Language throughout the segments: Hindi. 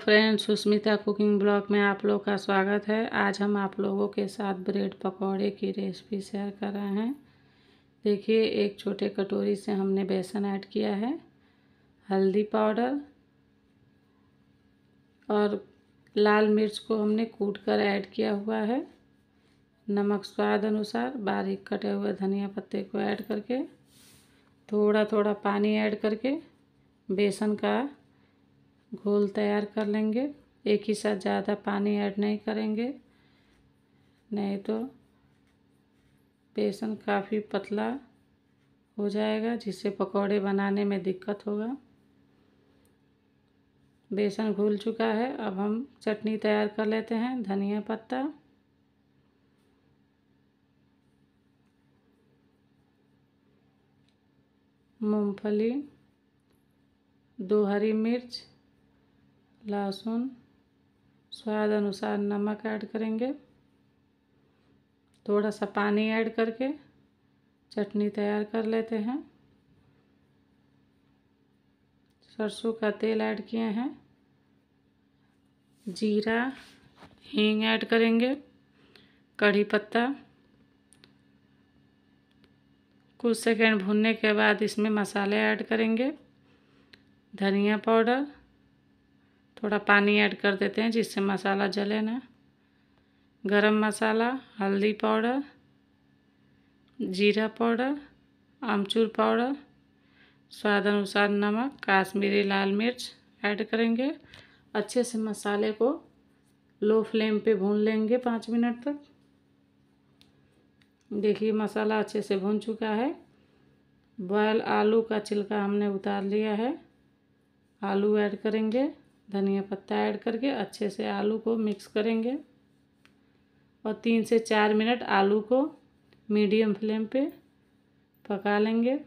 फ्रेंड सुष्मिता कुकिंग ब्लॉग में आप लोग का स्वागत है आज हम आप लोगों के साथ ब्रेड पकौड़े की रेसिपी शेयर कर रहे हैं देखिए एक छोटे कटोरी से हमने बेसन ऐड किया है हल्दी पाउडर और लाल मिर्च को हमने कूट कर ऐड किया हुआ है नमक स्वाद अनुसार बारीक कटे हुए धनिया पत्ते को ऐड करके थोड़ा थोड़ा पानी ऐड करके बेसन का घोल तैयार कर लेंगे एक ही साथ ज़्यादा पानी ऐड नहीं करेंगे नहीं तो बेसन काफ़ी पतला हो जाएगा जिससे पकौड़े बनाने में दिक्कत होगा बेसन घुल चुका है अब हम चटनी तैयार कर लेते हैं धनिया पत्ता मूंगफली दो हरी मिर्च लहसुन स्वाद अनुसार नमक ऐड करेंगे थोड़ा सा पानी ऐड करके चटनी तैयार कर लेते हैं सरसों का तेल ऐड किए हैं जीरा हींग ऐड करेंगे कड़ी पत्ता कुछ सेकंड भुनने के बाद इसमें मसाले ऐड करेंगे धनिया पाउडर थोड़ा पानी ऐड कर देते हैं जिससे मसाला जले ना गरम मसाला हल्दी पाउडर जीरा पाउडर आमचूर पाउडर स्वाद अनुसार नमक काश्मीरी लाल मिर्च ऐड करेंगे अच्छे से मसाले को लो फ्लेम पे भून लेंगे पाँच मिनट तक देखिए मसाला अच्छे से भून चुका है बॉयल आलू का छिलका हमने उतार लिया है आलू ऐड करेंगे धनिया पत्ता ऐड करके अच्छे से आलू को मिक्स करेंगे और तीन से चार मिनट आलू को मीडियम फ्लेम पे पका लेंगे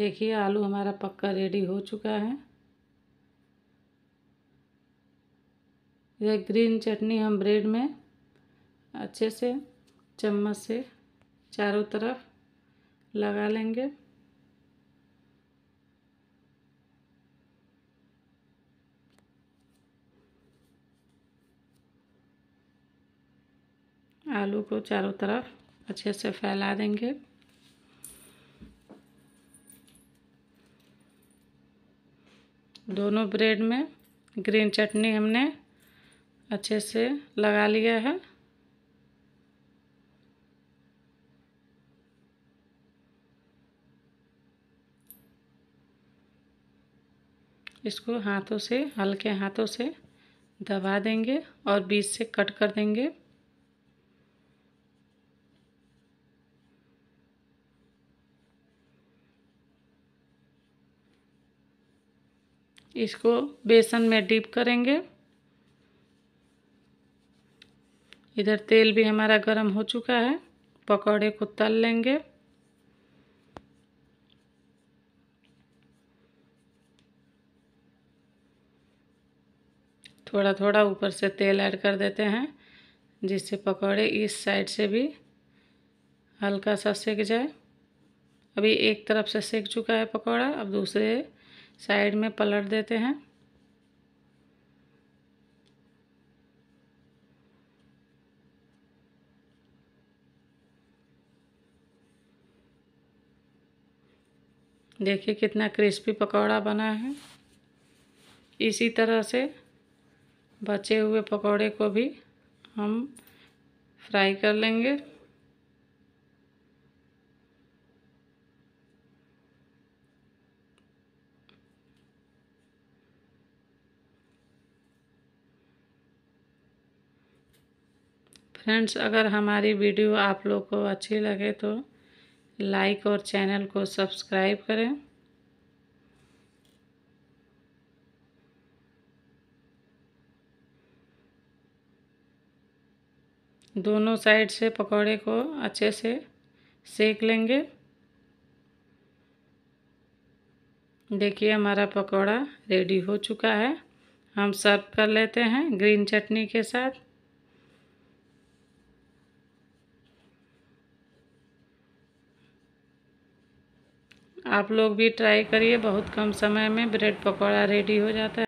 देखिए आलू हमारा पक्का रेडी हो चुका है यह ग्रीन चटनी हम ब्रेड में अच्छे से चम्मच से चारों तरफ लगा लेंगे आलू को चारों तरफ अच्छे से फैला देंगे दोनों ब्रेड में ग्रीन चटनी हमने अच्छे से लगा लिया है इसको हाथों से हल्के हाथों से दबा देंगे और बीच से कट कर देंगे इसको बेसन में डीप करेंगे इधर तेल भी हमारा गरम हो चुका है पकौड़े को तल लेंगे थोड़ा थोड़ा ऊपर से तेल ऐड कर देते हैं जिससे पकौड़े इस साइड से भी हल्का सा सेक जाए अभी एक तरफ से सेक चुका है पकौड़ा अब दूसरे साइड में पलट देते हैं देखिए कितना क्रिस्पी पकौड़ा बना है इसी तरह से बचे हुए पकौड़े को भी हम फ्राई कर लेंगे फ्रेंड्स अगर हमारी वीडियो आप लोग को अच्छी लगे तो लाइक और चैनल को सब्सक्राइब करें दोनों साइड से पकौड़े को अच्छे से सेक लेंगे देखिए हमारा पकौड़ा रेडी हो चुका है हम सर्व कर लेते हैं ग्रीन चटनी के साथ आप लोग भी ट्राई करिए बहुत कम समय में ब्रेड पकौड़ा रेडी हो जाता है